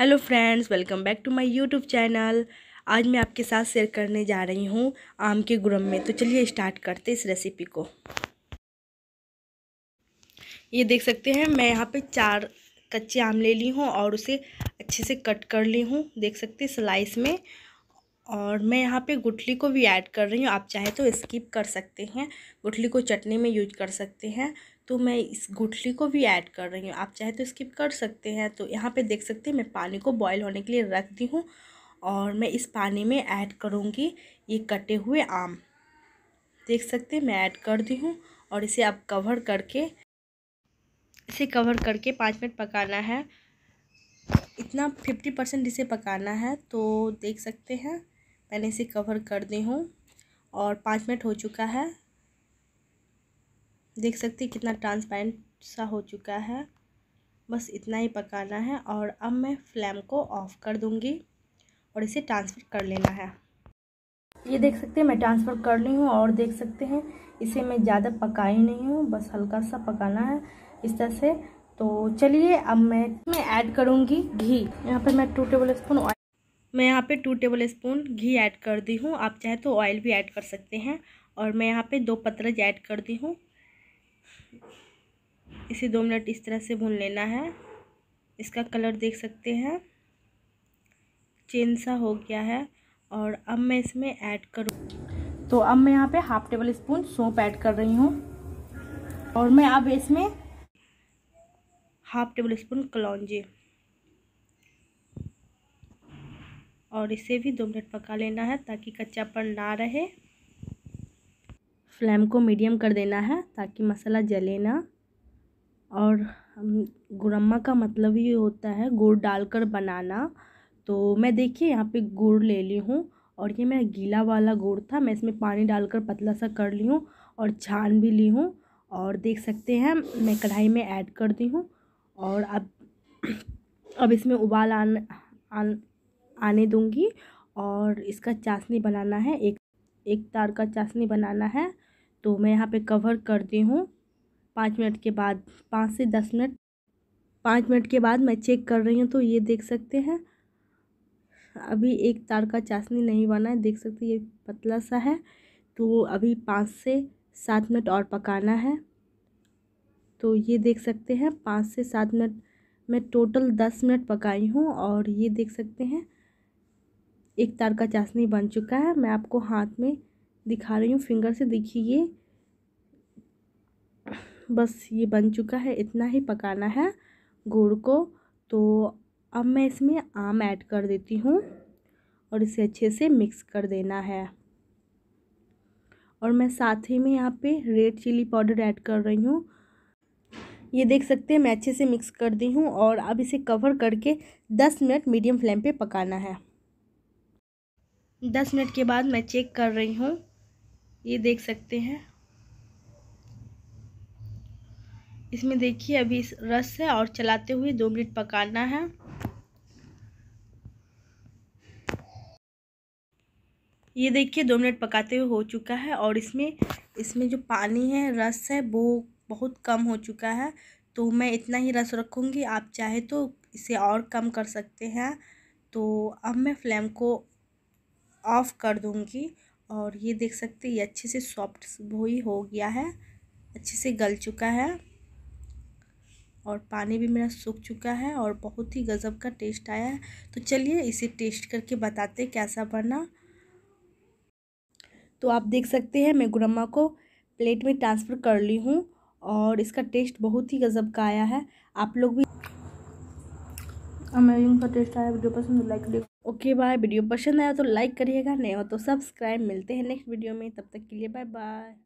hello friends welcome back to my YouTube channel आज मैं आपके साथ शेयर करने जा रही हूँ आम के गुड़म में तो चलिए स्टार्ट करते इस रेसिपी को ये देख सकते हैं मैं यहाँ पे चार कच्चे आम ले ली हूँ और उसे अच्छे से कट कर ली हूँ देख सकते हैं स्लाइस में और मैं यहाँ पे गुठली को भी ऐड कर रही हूँ आप चाहे तो स्किप कर सकते हैं गुठली को चटनी में यूज कर सकते हैं तो मैं इस गुठली को भी ऐड कर रही हूँ आप चाहे तो स्किप कर सकते हैं तो यहाँ पे देख सकते हैं मैं पानी को बॉईल होने के लिए रख दी हूँ और मैं इस पानी में ऐड करूँगी ये कटे हुए आम देख सकते हैं मैं ऐड कर दी हूँ और इसे आप कवर करके इसे कवर करके पाँच मिनट पकाना है इतना फिफ्टी परसेंट इसे पकाना है तो देख सकते हैं मैंने इसे कवर कर दी हूँ और पाँच मिनट हो चुका है देख सकते हैं कितना ट्रांसपेरेंट सा हो चुका है बस इतना ही पकाना है और अब मैं फ्लेम को ऑफ़ कर दूँगी और इसे ट्रांसफ़र कर लेना है ये देख सकते हैं मैं ट्रांसफ़र कर ली हूँ और देख सकते हैं इसे मैं ज़्यादा पकाई नहीं हूँ बस हल्का सा पकाना है इस तरह से तो चलिए अब मैं मैं ऐड करूँगी घी यहाँ पर मैं टू टेबल स्पून मैं यहाँ पे टू टेबल स्पून घी ऐड कर दी हूँ आप चाहे तो ऑयल भी ऐड कर सकते हैं और मैं यहाँ पे दो पतरज ऐड कर दी हूँ इसे दो मिनट इस तरह से भून लेना है इसका कलर देख सकते हैं चेन सा हो गया है और अब मैं इसमें ऐड करूँ तो अब मैं यहाँ पे हाफ टेबल स्पून सोप ऐड कर रही हूँ और मैं अब इसमें हाफ टेबल स्पून कलौजी और इसे भी दो मिनट पका लेना है ताकि कच्चापन ना रहे फ्लेम को मीडियम कर देना है ताकि मसाला जले ना और गुरम्मा का मतलब ये होता है गुड़ डालकर बनाना तो मैं देखिए यहाँ पे गुड़ ले ली हूँ और ये मेरा गीला वाला गुड़ था मैं इसमें पानी डालकर पतला सा कर ली हूँ और छान भी ली हूँ और देख सकते हैं मैं कढ़ाई में ऐड कर दी हूँ और अब अब इसमें उबाल आन, आन आने दूँगी और इसका चाशनी बनाना है एक एक तार का चाशनी बनाना है तो मैं यहाँ पे कवर करती हूँ पाँच मिनट के बाद पाँच से दस मिनट पाँच मिनट के बाद मैं चेक कर रही हूँ तो ये देख सकते हैं अभी एक तार का चाशनी नहीं बना है देख सकते ये पतला सा है तो अभी पाँच से सात मिनट और पकाना है तो ये देख सकते हैं पाँच से सात मिनट मैं टोटल दस मिनट पकाई हूँ और ये देख सकते हैं एक तार का चाशनी बन चुका है मैं आपको हाथ में दिखा रही हूँ फिंगर से देखिए बस ये बन चुका है इतना ही पकाना है गुड़ को तो अब मैं इसमें आम ऐड कर देती हूँ और इसे अच्छे से मिक्स कर देना है और मैं साथ ही में यहाँ पे रेड चिली पाउडर ऐड कर रही हूँ ये देख सकते हैं मैं अच्छे से मिक्स कर दी हूँ और अब इसे कवर करके दस मिनट मीडियम फ्लेम पे पकाना है दस मिनट के बाद मैं चेक कर रही हूँ ये देख सकते हैं इसमें देखिए अभी इस रस है और चलाते हुए दो मिनट पकाना है ये देखिए दो मिनट पकाते हुए हो चुका है और इसमें इसमें जो पानी है रस है वो बहुत कम हो चुका है तो मैं इतना ही रस रखूँगी आप चाहे तो इसे और कम कर सकते हैं तो अब मैं फ्लेम को ऑफ़ कर दूँगी और ये देख सकते ये अच्छे से सॉफ्ट भोई हो गया है अच्छे से गल चुका है और पानी भी मेरा सूख चुका है और बहुत ही गज़ब का टेस्ट आया है तो चलिए इसे टेस्ट करके बताते कैसा बना तो आप देख सकते हैं मैं गुरम्मा को प्लेट में ट्रांसफ़र कर ली हूँ और इसका टेस्ट बहुत ही गज़ब का आया है आप लोग भी अमेजिंग का टेस्ट आया वीडियो पसंद लाइक करिए ओके बाय वीडियो पसंद आया तो लाइक करिएगा नहीं हो तो सब्सक्राइब मिलते हैं नेक्स्ट वीडियो में तब तक के लिए बाय बाय